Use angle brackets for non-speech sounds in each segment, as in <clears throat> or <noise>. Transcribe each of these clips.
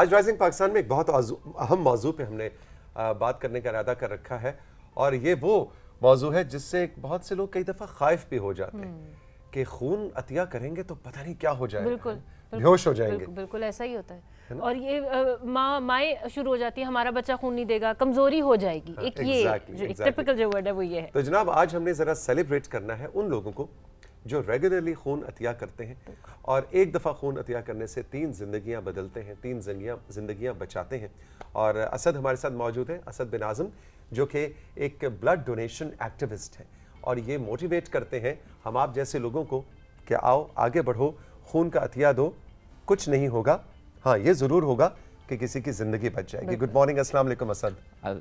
आज राइजिंग पाकिस्तान में एक बहुत अहम मौजू पर हमने बात करने का इरादा कर रखा है और ये वो मौजू है जिससे बहुत से लोग कई दफ़ा खाइफ भी हो जाते हैं हम्म। कि खून अतिया करेंगे तो पता नहीं क्या हो जाएगा बिल्कुल बेहोश हो जाएंगे बिल्कुल, बिल्कुल ऐसा ही होता है और ये माँ माए शुरू हो जाती है हमारा बच्चा खून नहीं देगा कमजोरी हो जाएगी हाँ, एक exactly, ये जो exactly. एक टिपिकल जो वर्ड है वो ये है तो जनाब आज हमने जरा सेलिब्रेट करना है उन लोगों को जो रेगुलरली खून अतिया करते हैं और एक दफ़ा खून अतिया करने से तीन जिंदगियां बदलते हैं तीन जिंदगियां बचाते हैं और असद हमारे साथ मौजूद है असद बिन आज़म जो कि एक ब्लड डोनेशन एक्टिविस्ट हैं और ये मोटिवेट करते हैं हम आप जैसे लोगों को कि आओ आगे बढ़ो खून का अतिया दो कुछ नहीं होगा हाँ ये ज़रूर होगा कि किसी की ज़िंदगी बच जाएगी गुड मॉर्निंग अस्सलाम वालेकुम असद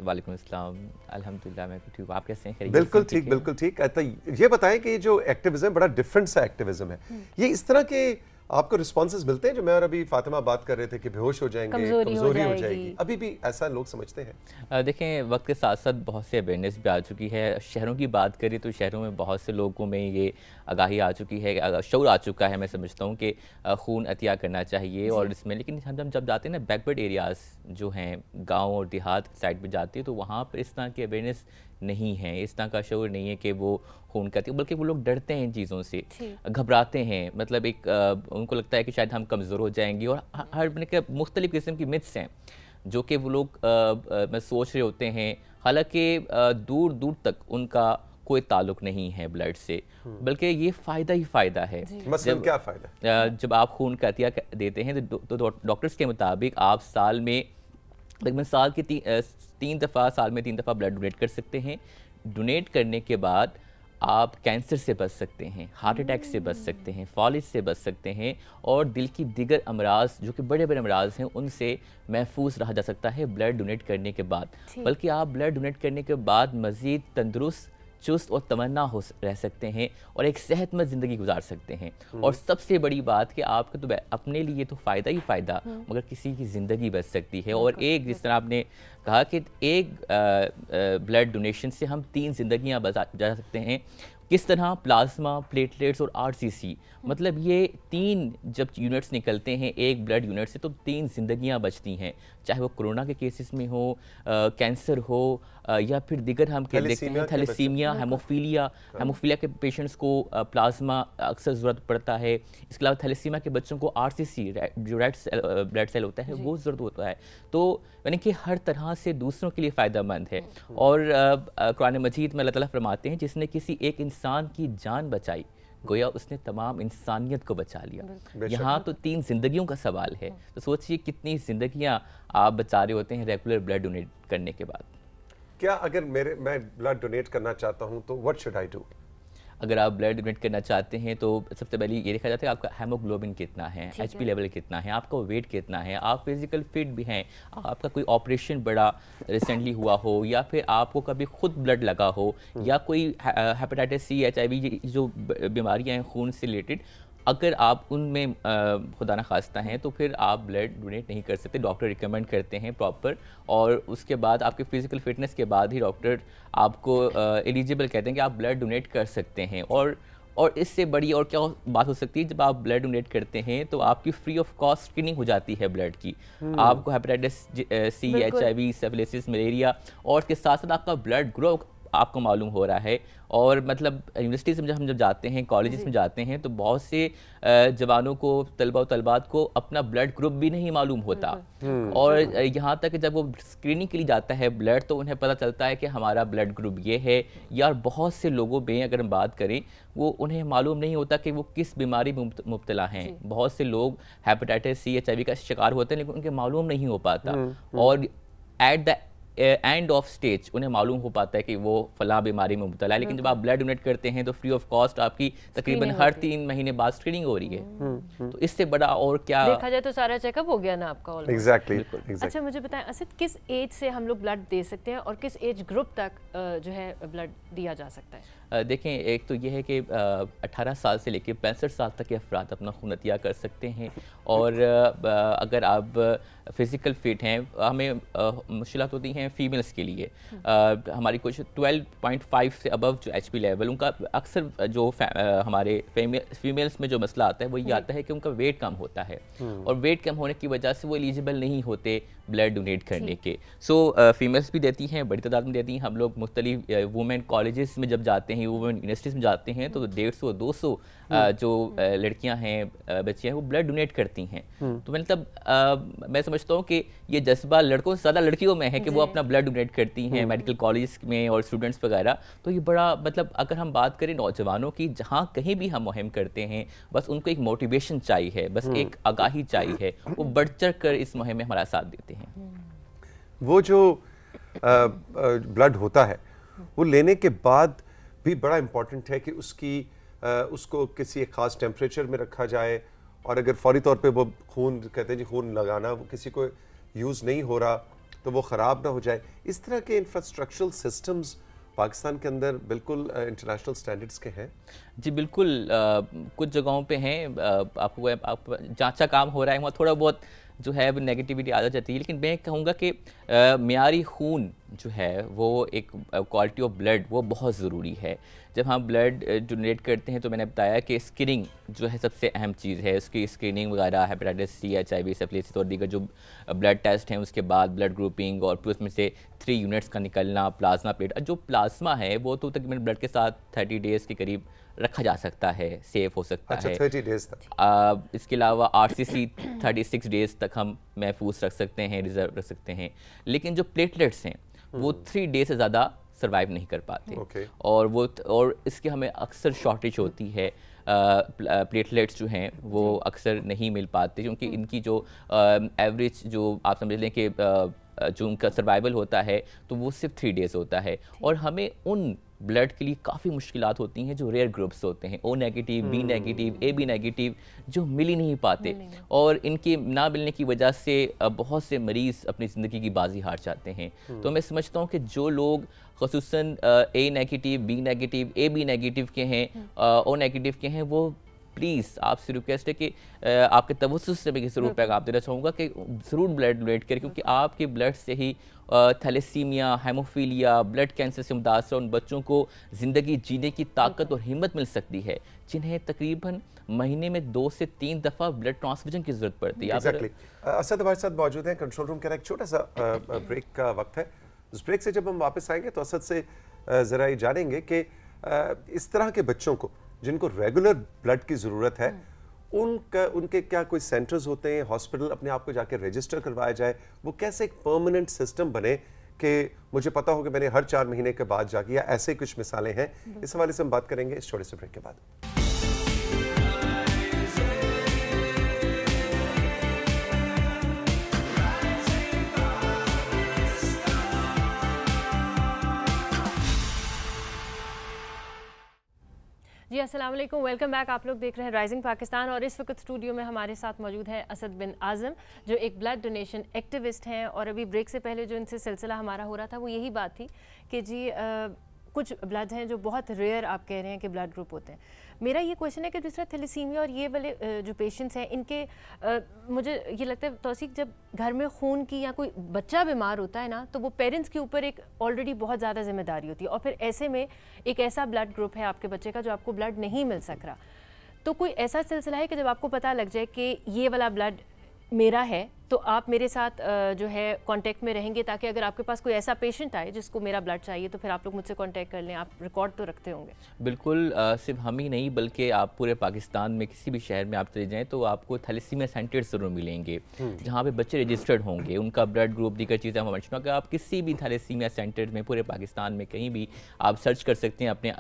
वालेकुम अस्सलाम अल्हम्दुलिल्लाह मैं ठीक हूँ आप कैसे हैं बिल्कुल ठीक बिल्कुल ठीक तो ये बताएं कि ये जो एक्टिविज्म बड़ा डिफरेंट सा एक्टिविज्म है हम्म। ये इस तरह के आपको रिस्पॉन्सेज मिलते हैं जो मैं और अभी फातिमा बात कर रहे थे कि बेहोश हो जाएंगे कमजोरी हो, जाएगी। हो जाएगी अभी भी ऐसा लोग समझते हैं देखें वक्त के साथ साथ बहुत से अवेयरनेस भी आ चुकी है शहरों की बात करें तो शहरों में बहुत से लोगों में ये आगाही आ चुकी है शौर आ चुका है मैं समझता हूँ कि खून अतिया करना चाहिए और इसमें लेकिन हम जब जब जाते हैं ना बैकवर्ड एरियाज़ जो हैं गाँव और देहात साइड पर जाते हैं तो वहाँ पर इस तरह की अवेयरनेस नहीं है इस तरह का शौर नहीं है कि वो खून करती बल्कि वो लोग डरते हैं इन चीज़ों से घबराते हैं मतलब एक आ, उनको लगता है कि शायद हम कमज़ोर हो जाएंगे और हर कहा मुख्तलिफ़ किस्म की मिथ्स हैं जो कि वो लोग मैं सोच रहे होते हैं हालांकि दूर दूर तक उनका कोई ताल्लुक नहीं है ब्लड से हम्म। बल्कि ये फ़ायदा ही फ़ायदा है जब क्या फ़ायदा जब आप खून का अतिया देते हैं तो डॉक्टर्स के मुताबिक आप साल में लेकिन साल की ती, तीन दफ़ा साल में तीन दफ़ा ब्लड डोनेट कर सकते हैं डोनेट करने के बाद आप कैंसर से बच सकते हैं हार्ट अटैक से बच सकते हैं फॉलिस से बच सकते हैं और दिल की दिगर अमराज जो कि बड़े बड़े अमराज हैं उनसे महफूज रहा जा सकता है ब्लड डोनेट करने के बाद बल्कि आप ब्लड डोनेट करने के बाद मज़ीद तंदरुस्त चुस्त और तमन्ना हो रह सकते हैं और एक सेहतमंद ज़िंदगी गुजार सकते हैं हम्म। और सबसे बड़ी बात कि आपके तो अपने लिए तो फ़ायदा ही फ़ायदा हम्म। मगर किसी की ज़िंदगी बच सकती है और एक जिस तरह आपने कहा कि एक ब्लड डोनेशन से हम तीन जिंदगियां बचा जा सकते हैं किस तरह प्लाज्मा प्लेटलेट्स और आरसीसी हम्म। मतलब ये तीन जब यूनिट्स निकलते हैं एक ब्लड यूनिट से तो तीन जिंदगियां बचती हैं चाहे वो कोरोना के केसेस में हो आ, कैंसर हो या फिर दिगर हम क्या देखते हैं थैलेसीमिया हेमोफीलिया हेमोफीलिया के पेशेंट्स हाँ। को प्लाज्मा अक्सर ज़रूरत पड़ता है इसके अलावा थैलेसीमिया के बच्चों को आर सी सी जो रेड ब्लड सेल होता है वो ज़रूरत होता है तो यानी कि हर तरह से दूसरों के लिए फ़ायदा है हाँ। और कुरान मजीद में अल्लाह फरमाते हैं जिसने किसी एक इंसान की जान बचाई गोया उसने तमाम इंसानियत को बचा लिया यहाँ तो तीन जिंदगियों का सवाल है हाँ। तो सोचिए कितनी जिंदगियाँ आप बचा रहे होते हैं रेगुलर ब्लड डोनेट करने के बाद क्या अगर मेरे मैं ब्लड डोनेट करना चाहता हूँ तो वट शुड आई डू अगर आप ब्लड डोनेट करना चाहते हैं तो सबसे पहले ये देखा जाता है आपका हेमोग्लोबिन कितना है एच पी लेवल कितना है आपका वेट कितना है आप फिजिकल फिट भी हैं आपका कोई ऑपरेशन बड़ा रिसेंटली हुआ हो या फिर आपको कभी खुद ब्लड लगा हो या कोई हेपेटाइटिस सी एच आई जो बीमारियाँ हैं खून से रिलेटेड अगर आप उनमें खुदा न खास्ता हैं तो फिर आप ब्लड डोनेट नहीं कर सकते डॉक्टर रिकमेंड करते हैं प्रॉपर और उसके बाद आपके फिज़िकल फिटनेस के बाद ही डॉक्टर आपको एलिजिबल कहते हैं कि आप ब्लड डोनेट कर सकते हैं और और इससे बड़ी और क्या बात हो सकती है जब आप ब्लड डोनेट करते हैं तो आपकी फ्री ऑफ कॉस्ट स्क्रीनिंग हो जाती है ब्लड की हम्म। आपको hepatitis C H I V syphilis malaria और इसके साथ साथ आपका ब्लड ग्रुप आपको मालूम हो रहा है और मतलब यूनिवर्सिटीज़ में जब हम जब जाते हैं कॉलेज में जाते हैं तो बहुत से जवानों को तलबा तलबात को अपना ब्लड ग्रुप भी नहीं मालूम होता हम्म। और यहाँ तक जब वो स्क्रीनिंग के लिए जाता है ब्लड तो उन्हें पता चलता है कि हमारा ब्लड ग्रुप ये है या बहुत से लोगों में अगर हम बात करें वो उन्हें मालूम नहीं होता कि वो किस बीमारी में मुबतला हैं बहुत से लोग हेपेटाइटिस सी एच का शिकार होते हैं लेकिन उनके मालूम नहीं हो पाता हम्म, हम्म। और at the end of stage उन्हें मालूम हो पाता है कि वो फला बीमारी में मुबतला है लेकिन जब आप ब्लड डोनेट करते हैं तो फ्री ऑफ कॉस्ट आपकी तकरीबन हर तीन महीने बाद स्क्रीनिंग हो रही है हम्म, हम्म। तो इससे बड़ा और क्या देखा जाए तो सारा चेकअप हो गया ना आपका exactly. exactly. अच्छा मुझे बताएं असद किस एज से हम लोग ब्लड दे सकते हैं और किस एज ग्रुप तक जो है ब्लड दिया जा सकता है देखें एक तो यह है कि अठारह साल से लेकर पैंसठ साल तक के अफराद अपना खूनतिया कर सकते हैं और अगर आप फिज़िकल फिट हैं हमें मुश्किल होती हैं हैं फीमेल्स के लिए आ, हमारी कुछ 12.5 से अबव जो एच लेवल उनका अक्सर जो आ, हमारे फीमेल्स में जो मसला आता है वो ये आता है कि उनका वेट कम होता है हम्म। और वेट कम होने की वजह से वो एलिजिबल नहीं होते ब्लड डोनेट करने के सो so, फीमेल्स भी देती हैं बड़ी तादाद में देती हैं हम लोग मुख्तलि वुमेन कॉलेज में जब जाते हैं वुमेन यूनिवर्सिटीज़ में जाते हैं तो डेढ़ सौ दो सौ हम्म। जो हम्म। लड़कियां हैं बच्चियां हैं वो ब्लड डोनेट करती हैं तो मतलब मैं समझता हूँ कि ये जज्बा लड़कों से ज़्यादा लड़कियों में है कि वो अपना ब्लड डोनेट करती हैं मेडिकल हम्म। कॉलेज में और स्टूडेंट्स वगैरह तो ये बड़ा मतलब अगर हम बात करें नौजवानों की जहाँ कहीं भी हम मुहिम करते हैं बस उनको एक मोटिवेशन चाहिए बस हम्म। एक आगाही चाहिए वो बढ़ चढ़ कर इस मुहिम में हमारा साथ देते हैं हम्म। वो जो ब्लड होता है वो लेने के बाद भी बड़ा इम्पॉर्टेंट है कि उसकी आ, उसको किसी एक ख़ास टेम्परेचर में रखा जाए और अगर फौरी तौर पे वो खून कहते हैं जी खून लगाना वो किसी को यूज़ नहीं हो रहा तो वो ख़राब ना हो जाए इस तरह के इंफ्रास्ट्रक्चरल सिस्टम्स पाकिस्तान के अंदर बिल्कुल इंटरनेशनल स्टैंडर्ड्स के हैं जी बिल्कुल आ, कुछ जगहों पे हैं आपको आप, आप जहाँ काम हो रहा है वहाँ थोड़ा बहुत जो है वो नेगेटिविटी आ जाती है लेकिन मैं कहूँगा कि मीरी खून जो है वो एक क्वालिटी ऑफ ब्लड वो बहुत ज़रूरी है जब हम ब्लड डोनेट करते हैं तो मैंने बताया कि स्क्रीनिंग जो है सबसे अहम चीज़ है उसकी स्क्रीनिंग वगैरह hepatitis C H I V syphilis और दीगर जो ब्लड टेस्ट हैं उसके बाद ब्लड ग्रुपिंग और फिर उसमें से थ्री यूनिट्स का निकलना प्लाज्मा प्लेट जो प्लाज्मा है वो तो तकरीबन ब्लड के साथ थर्टी डेज़ के करीब रखा जा सकता है सेफ हो सकता अच्छा, है थर्टी डेज तक uh, इसके अलावा R C C thirty six days तक हम महफूज रख सकते हैं रिजर्व रख सकते हैं लेकिन जो प्लेटलेट्स हैं वो थ्री हम्म। डेज से ज़्यादा सर्वाइव नहीं कर पाते okay. और वो और इसके हमें अक्सर शॉर्टेज होती है प्लेटलेट्स जो हैं वो अक्सर नहीं मिल पाते क्योंकि हम्म। इनकी जो एवरेज जो आप समझ लें कि जो उनका सर्वाइवल होता है तो वो सिर्फ थ्री डेज़ होता है और हमें उन ब्लड के लिए काफ़ी मुश्किल होती हैं जो रेयर ग्रुप्स होते हैं O negative B negative A B negative जो मिल ही नहीं पाते और इनके ना मिलने की वजह से बहुत से मरीज़ अपनी ज़िंदगी की बाजी हार जाते हैं हम्म। तो मैं समझता हूँ कि जो लोग खसूस A negative B negative A B negative के हैं ओ हम्म। नेगेटिव के हैं वो प्लीज़ आपसे रिक्वेस्ट है कि आपके तवसुस से मैं ज़रूर पैगाम देना चाहूँगा कि ज़रूर ब्लड डोनेट करें क्योंकि आपके ब्लड से ही थैलेसीमिया हेमोफीलिया ब्लड कैंसर से मुतासर उन बच्चों को ज़िंदगी जीने की ताकत और हिम्मत मिल सकती है जिन्हें तकरीबन महीने में दो से तीन दफ़ा ब्लड ट्रांसफ्यूजन की ज़रूरत पड़ती है exactly. असद हमारे साथ मौजूद हैं कंट्रोल रूम का एक छोटा सा ब्रेक का वक्त है उस ब्रेक से जब हम वापस आएंगे तो असद से ज़रा ये जानेंगे कि इस तरह के बच्चों को जिनको रेगुलर ब्लड की ज़रूरत है हम्म। उनका उनके क्या कोई सेंटर्स होते हैं हॉस्पिटल अपने आप को जाके रजिस्टर करवाया जाए वो कैसे एक परमानेंट सिस्टम बने कि मुझे पता हो कि मैंने हर चार महीने के बाद जाके या ऐसे कुछ मिसालें हैं इस हवाले से हम बात करेंगे इस छोटे से ब्रेक के बाद जी अस्सलाम वालेकुम वेलकम बैक आप लोग देख रहे हैं राइजिंग पाकिस्तान और इस वक्त स्टूडियो में हमारे साथ मौजूद हैं असद बिन आज़म जो एक ब्लड डोनेशन एक्टिविस्ट हैं और अभी ब्रेक से पहले जो इनसे सिलसिला हमारा हो रहा था वो यही बात थी कि जी आ, कुछ ब्लड हैं जो बहुत रेयर आप कह रहे हैं कि ब्लड ग्रुप होते हैं मेरा ये क्वेश्चन है कि दूसरा थेलीसीमिया और ये वाले जो पेशेंट्स हैं इनके आ, मुझे ये लगता है तोसीक जब घर में खून की या कोई बच्चा बीमार होता है ना तो वो पेरेंट्स के ऊपर एक ऑलरेडी बहुत ज़्यादा जिम्मेदारी होती है और फिर ऐसे में एक ऐसा ब्लड ग्रुप है आपके बच्चे का जो आपको ब्लड नहीं मिल सक रहा तो कोई ऐसा सिलसिला है कि जब आपको पता लग जाए कि ये वाला ब्लड मेरा है तो आप मेरे साथ जो है कांटेक्ट में रहेंगे ताकि अगर आपके पास कोई ऐसा पेशेंट आए जिसको मेरा ब्लड चाहिए तो फिर आप लोग मुझसे कांटेक्ट कर लें आप रिकॉर्ड तो रखते होंगे बिल्कुल सिर्फ हम ही नहीं बल्कि आप पूरे पाकिस्तान में किसी भी शहर में आप चले जाएँ तो आपको थैलीसीमिया सेंटर ज़रूर मिलेंगे हम्म। जहाँ पर बच्चे रजिस्टर्ड होंगे उनका ब्लड ग्रुप दीगर चीज़ें हम आप किसी भी थैलीसीमिया सेंटर में पूरे पाकिस्तान में कहीं भी आप सर्च कर सकते हैं अपने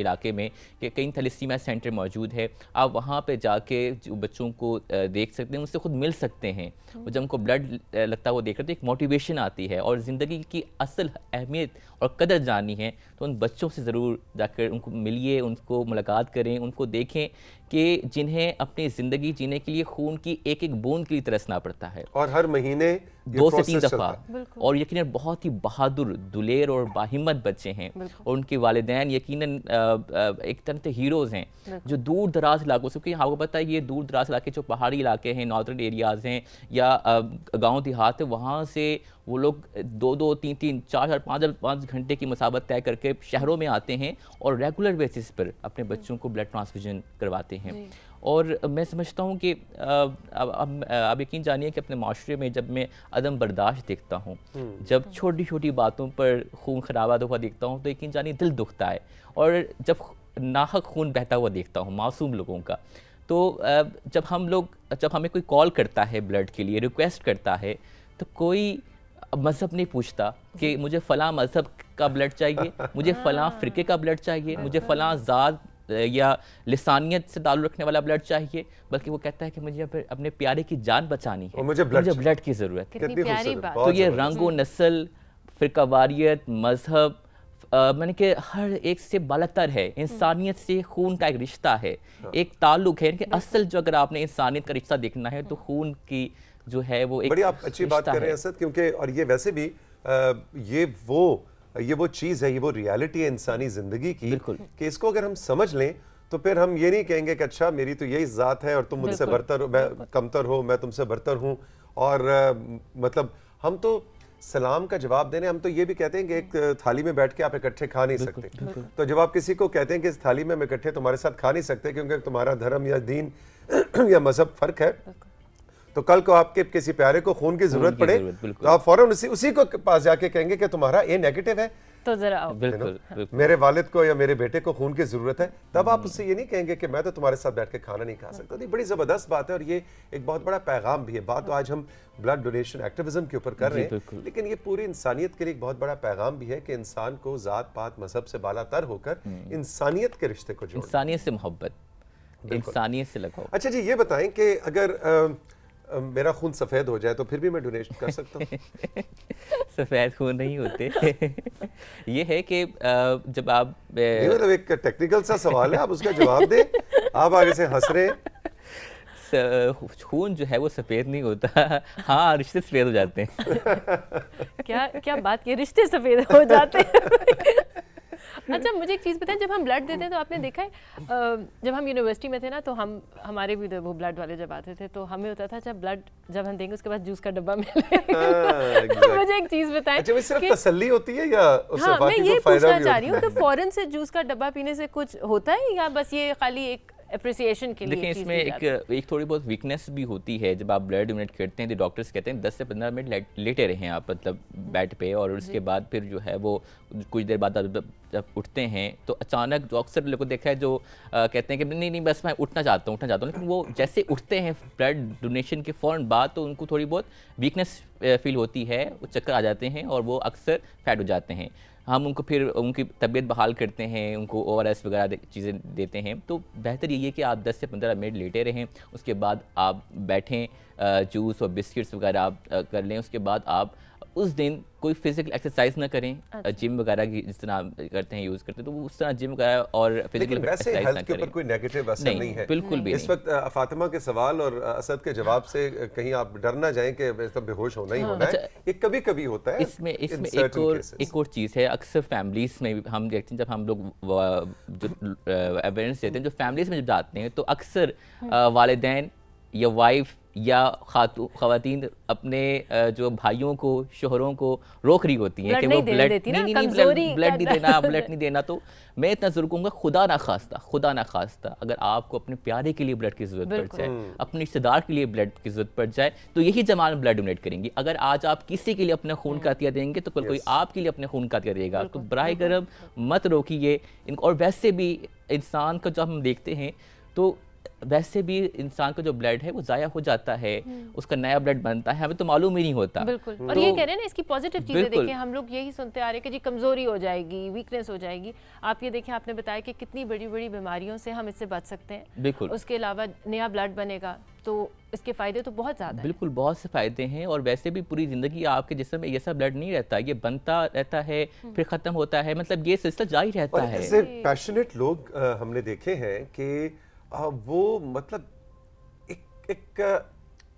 इलाके में कि कई थैलीसीमिया सेंटर मौजूद है आप वहाँ पर जाके बच्चों को देख सकते हैं उनसे खुद मिल सकते हैं हम्म। जब हमको ब्लड लगता है वो देख रहे तो एक मोटिवेशन आती है और ज़िंदगी की असल अहमियत और कदर जानी है तो उन बच्चों से ज़रूर जाकर उनको मिलिए उनको मुलाकात करें उनको देखें कि जिन्हें अपनी ज़िंदगी जीने के लिए खून की एक एक बूंद के लिए तरसना पड़ता है और हर महीने दो से तीन दफ़ा और यकीन बहुत ही बहादुर दुलेर और बाहिमत बच्चे हैं और उनके वालदेन यकीन एक तरह से हीरोज़ हैं जो दूर दराज इलाकों से आपको पता है ये दूर दराज इलाके जो पहाड़ी इलाके हैं नॉर्दर्न एरियाज़ हैं या गाँव देहात है वहाँ से वो लोग दो दो तीन तीन चार चार पाँच पाँच घंटे की मसाबत तय करके शहरों में आते हैं और रेगुलर बेसिस पर अपने बच्चों को ब्लड ट्रांसफ्यूजन करवाते हैं और मैं समझता हूँ कि अब यकीन जानिए कि अपने माशरे में जब मैं अदम बर्दाश्त देखता हूँ हम्म। जब छोटी छोटी बातों पर खून खराबा हुआ देखता हूँ तो यकीन जानिए दिल दुखता है और जब नाहक खून बहता हुआ देखता हूँ मासूम लोगों का तो जब हम लोग जब हमें कोई कॉल करता है ब्लड के लिए रिक्वेस्ट करता है तो कोई अब मज़हब नहीं पूछता कि मुझे फ़लाँ मज़हब का ब्लड चाहिए मुझे फ़लाँ फ़िरके का ब्लड चाहिए मुझे फ़लाँ ज़ात या लसानियत से ताल्लुक़ रखने वाला ब्लड चाहिए बल्कि वो कहता है कि मुझे अपने प्यारे की जान बचानी है मुझे ब्लड, मुझे ब्लड की ज़रूरत है तो ये रंग व नस्ल फ़िरकवारीत मज़हब मैंने कि हर एक से बलतर है हम्म। इंसानियत से खून का एक रिश्ता है हाँ। एक ताल्लुक़ है कि असल जो अगर आपने इंसानियत का रिश्ता देखना है तो हाँ। खून की जो है वो एक बड़ी आप अच्छी बात कर रहे हैं असद क्योंकि और ये वैसे भी आ, ये वो ये वो चीज़ है ये वो रियलिटी है इंसानी ज़िंदगी की कि इसको अगर हम समझ लें तो फिर हम ये नहीं कहेंगे कि अच्छा मेरी तो यही ज़ात है और तुम मुझसे बरतर मैं कमतर हो मैं तुमसे बरतर हूँ और आ, मतलब हम तो सलाम का जवाब देने हम तो ये भी कहते हैं कि एक थाली में बैठ के आप इकट्ठे खा नहीं सकते तो जब आप किसी को कहते हैं कि इस थाली में हम इकट्ठे तुम्हारे साथ खा नहीं सकते क्योंकि तुम्हारा धर्म या दीन <clears throat> या मजहब फ़र्क है तो कल को आपके किसी प्यारे को खून की जरूरत पड़े तो आप फौरन उसी उसी को पास जाके कहेंगे कि तुम्हारा ए नेगेटिव है तो जरा आओ। बिल्कुल बिल्कुल मेरे वालिद को या मेरे बेटे को खून की जरूरत है तब आप उससे ये नहीं कहेंगे कि मैं तो तुम्हारे साथ बैठ के खाना नहीं खा सकता तो ये बड़ी जबरदस्त बात है और ये एक बहुत बड़ा पैगाम भी है बात तो आज हम ब्लड डोनेशन एक्टिविज्म के ऊपर कर रहे हैं लेकिन ये पूरी इंसानियत के लिए एक बहुत बड़ा पैगाम भी है कि इंसान को जात पात मजहब से बाला होकर हम्म। इंसानियत के रिश्ते को जो इंसानियत से मोहब्बत इंसानियत से लगाओ अच्छा जी ये बताएं कि अगर मेरा खून सफ़ेद हो जाए तो फिर भी मैं डोनेशन कर सकता हूँ <laughs> सफ़ेद खून नहीं होते <laughs> ये है कि जब आप मतलब एक टेक्निकल सा सवाल है आप उसका जवाब दें आप आगे से हंस रहे खून जो है वो सफ़ेद नहीं होता <laughs> हाँ रिश्ते सफ़ेद हो जाते हैं क्या क्या बात की रिश्ते सफ़ेद हो जाते हैं अच्छा मुझे एक चीज़ बताएं जब हम ब्लड देते हैं तो आपने देखा है जब हम यूनिवर्सिटी में थे ना तो हम हमारे भी वो ब्लड वाले जब आते थे तो हमें होता था जब अच्छा, ब्लड जब हम देंगे उसके बाद जूस का डब्बा मिले तो मुझे एक चीज़ बताएं अच्छा सिर्फ तसल्ली होती है या हाँ मैं ये पूछना चाह रही हूँ कि फॉरन से जूस का डब्बा पीने से कुछ होता है या बस ये खाली एक अप्रिसिएशन के लिए देखिए इसमें एक एक थोड़ी बहुत वीकनेस भी होती है जब आप ब्लड डोनेट करते हैं तो डॉक्टर्स कहते हैं 10 से 15 मिनट लेटे रहें आप मतलब बेड पे और उसके बाद फिर जो है वो कुछ देर बाद जब उठते हैं तो अचानक जो अक्सर लोगों को देखा है जो आ, कहते हैं कि नहीं नहीं बस मैं उठना चाहता हूँ उठना चाहता हूँ लेकिन वो जैसे उठते हैं ब्लड डोनेशन के फ़ौर बाद तो उनको थोड़ी बहुत वीकनेस फील होती है वो चक्कर आ जाते हैं और वो अक्सर फैट हो जाते हैं हम उनको फिर उनकी तबीयत बहाल करते हैं उनको ओ वगैरह चीज़ें देते हैं तो बेहतर यही है कि आप 10 से 15 मिनट लेटे रहें उसके बाद आप बैठें जूस और बिस्किट्स वगैरह आप कर लें उसके बाद आप उस दिन कोई फिजिकल एक्सरसाइज ना करें जिम अच्छा। वगैरह की जिस तरह करते हैं यूज करते हैं तो वो उस तरह जिम वगैरह और फिजिकल के ऊपर कोई नेगेटिव असर नहीं, नहीं है बिल्कुल भी इस वक्त फातिमा के सवाल और असद के जवाब से कहीं आप डर ना जाए कि तो बेहोश होना ही हाँ। होना है अच्छा, ये कभी कभी होता है इसमें इसमें एक और एक और चीज़ है अक्सर फैमिलीज में हम देखते हैं जब हम लोग जो अवेयरनेस देते हैं जो फैमिलीज में जब जाते हैं तो अक्सर हाँ। वालदेन या वाइफ या खातू खातन अपने जो भाइयों को शोहरों को रोक रही होती हैं कि वो ब्लड नहीं नहीं ब्लड नहीं देना ब्लड नहीं देना तो मैं इतना ज़रूर कहूँगा खुदा ना खास्ता खुदा ना खास्ता अगर आपको अपने प्यारे के लिए ब्लड की ज़रूरत पड़ जाए हम्म। अपने रिश्तेदार के लिए ब्लड की ज़रूरत पड़ जाए तो यही जमान ब्लड डोनेट करेंगी अगर आज आप किसी के लिए अपने खून हम्म। का अतिया देंगे तो कल कोई आपके लिए अपने खून का अतिया देगा तो बर गर्म मत रोकिए और वैसे भी इंसान का जो हम देखते हैं तो वैसे भी इंसान का जो ब्लड है वो जाया हो जाता है हम्म। उसका नया ब्लड बनता है हमें तो मालूम ही नहीं होता बिल्कुल तो, और ये कह रहे हैं ना इसकी पॉजिटिव चीजें देखें हम लोग यही सुनते आ रहे हैं कि जी कमजोरी हो जाएगी वीकनेस हो जाएगी आप ये देखें आपने बताया कि कितनी बड़ी बड़ी बीमारियों से हम इससे बच सकते हैं बिल्कुल उसके अलावा नया ब्लड बनेगा तो इसके फायदे तो बहुत ज़्यादा बिल्कुल बहुत से फायदे हैं और वैसे भी पूरी ज़िंदगी आपके जिसम में ये सब ब्लड नहीं रहता ये बनता रहता है हम्म। फिर ख़त्म होता है मतलब ये सिलसिला जारी रहता है पैशनेट लोग आ, हमने देखे हैं कि हाँ, वो मतलब एक एक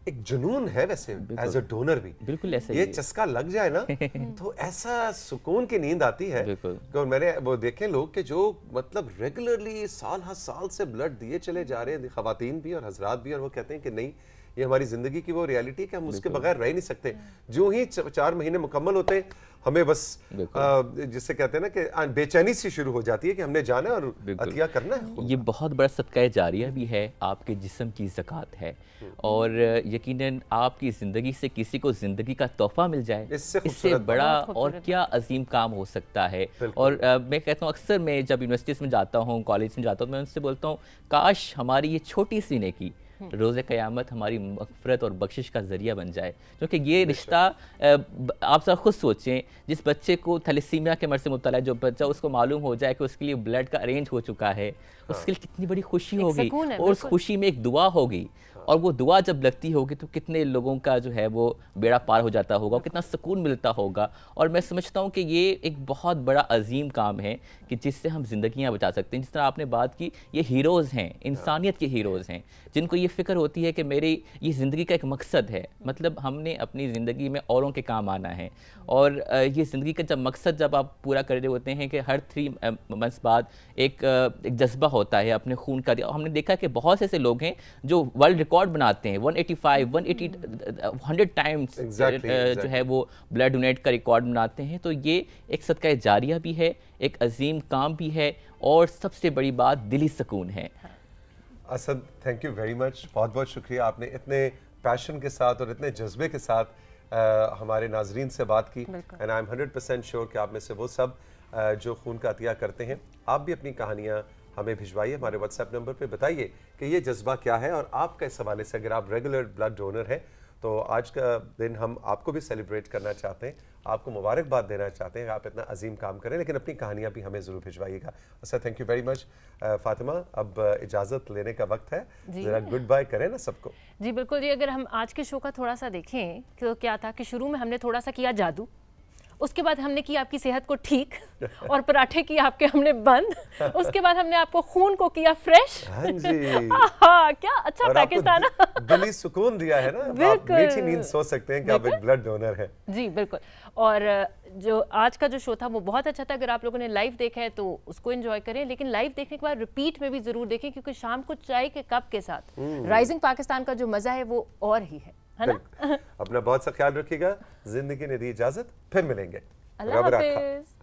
एक जुनून है वैसे एज अ डोनर भी बिल्कुल ऐसे ये चस्का लग जाए ना <laughs> तो ऐसा सुकून की नींद आती है और मैंने वो देखे लोग के जो मतलब रेगुलरली साल हर साल से ब्लड दिए चले जा रहे हैं खातन भी और हजरात भी और वो कहते हैं कि नहीं ये हमारी ज़िंदगी की वो रियलिटी है कि हम उसके बगैर रह नहीं सकते जो ही चार महीने मुकम्मल होते हैं हमें बस जिससे कहते हैं ना कि बेचैनी सी शुरू हो जाती है कि हमने जाना और अतिया करना है ये बहुत बड़ा सदका जारिया भी है आपके जिसम की जक़ात है और यकीनन आपकी ज़िंदगी से किसी को ज़िंदगी का तोहफा मिल जाए इससे, इससे बड़ा और क्या अजीम काम हो सकता है और आ, मैं कहता हूँ अक्सर मैं जब यूनिवर्सिटीज़ में जाता हूँ कॉलेज में जाता हूँ मैं उनसे बोलता हूँ काश हमारी ये छोटी सी नेकी हम्म। रोज़ क़यामत हमारी मफ़रत और बख्शिश का ज़रिया बन जाए क्योंकि ये रिश्ता आप सब खुद सोचें जिस बच्चे को थैलेसीमिया के मर से है जो बच्चा उसको मालूम हो जाए कि उसके लिए ब्लड का अरेंज हो चुका है हाँ। उसके लिए कितनी बड़ी खुशी होगी और उस खुशी में एक दुआ होगी हाँ। और वो दुआ जब लगती होगी तो कितने लोगों का जो है वो बेड़ा पार हो जाता होगा कितना सुकून मिलता होगा और मैं समझता हूँ कि ये एक बहुत बड़ा अजीम काम है कि जिससे हम ज़िंदगियाँ बचा सकते हैं जिस तरह आपने बात की ये हीरोज़ हैं हाँ। इंसानियत के हीरोज़ हैं जिनको ये फ़िक्र होती है कि मेरी ये ज़िंदगी का एक मकसद है मतलब हमने अपनी ज़िंदगी में औरों के काम आना है और ये ज़िंदगी का जब मकसद जब आप पूरा कर रहे होते हैं कि हर थ्री मंथ्स बाद एक, एक जज्बा होता है अपने खून का हमने देखा कि बहुत से ऐसे लोग हैं जो वर्ल्ड रिकॉर्ड बनाते हैं 185 180 100 टाइम्स exactly, uh, जो है वो ब्लड डोनेट का रिकॉर्ड बनाते हैं तो ये एक सदका जारिया भी है एक अजीम काम भी है और सबसे बड़ी बात दिली सुकून है हाँ। Asad thank you very much बहुत बहुत शुक्रिया आपने इतने पैशन के साथ और इतने जज्बे के साथ आ, uh, हमारे नाजरीन से बात की and I am hundred percent sure कि आप में से वो सब आ, uh, जो खून का अतिया करते हैं आप भी अपनी कहानियाँ हमें भिजवाइए हमारे व्हाट्सएप नंबर पे बताइए कि ये जज्बा क्या है और आपका इस हवाले से अगर आप रेगुलर ब्लड डोनर हैं तो आज का दिन हम आपको भी सेलिब्रेट करना चाहते हैं आपको मुबारकबाद देना चाहते हैं आप इतना अजीम काम करें लेकिन अपनी कहानियाँ भी हमें ज़रूर भिजवाइएगा अच्छा thank you very much Fatima अब इजाज़त लेने का वक्त है ज़रा गुड बाय करें ना सबको जी बिल्कुल जी अगर हम आज के शो का थोड़ा सा देखें तो क्या था कि शुरू में हमने थोड़ा सा किया जादू उसके बाद हमने की आपकी सेहत को ठीक <laughs> और पराठे की आपके हमने बंद उसके बाद हमने आपको खून को किया फ्रेश हाँ जी <laughs> हाँ क्या अच्छा पाकिस्तान दिली सुकून दिया है ना बिल्कुल मीठी नींद सो सकते हैं कि आप एक ब्लड डोनर है जी बिल्कुल और जो आज का जो शो था वो बहुत अच्छा था अगर आप लोगों ने लाइव देखा है तो उसको एंजॉय करें लेकिन लाइव देखने के बाद रिपीट में भी जरूर देखें क्योंकि शाम को चाय के कप के साथ राइजिंग हम्म। पाकिस्तान का जो मजा है वो और ही है है ना अपना बहुत सा ख्याल रखिएगा जिंदगी ने दी इजाजत फिर मिलेंगे अल्लाह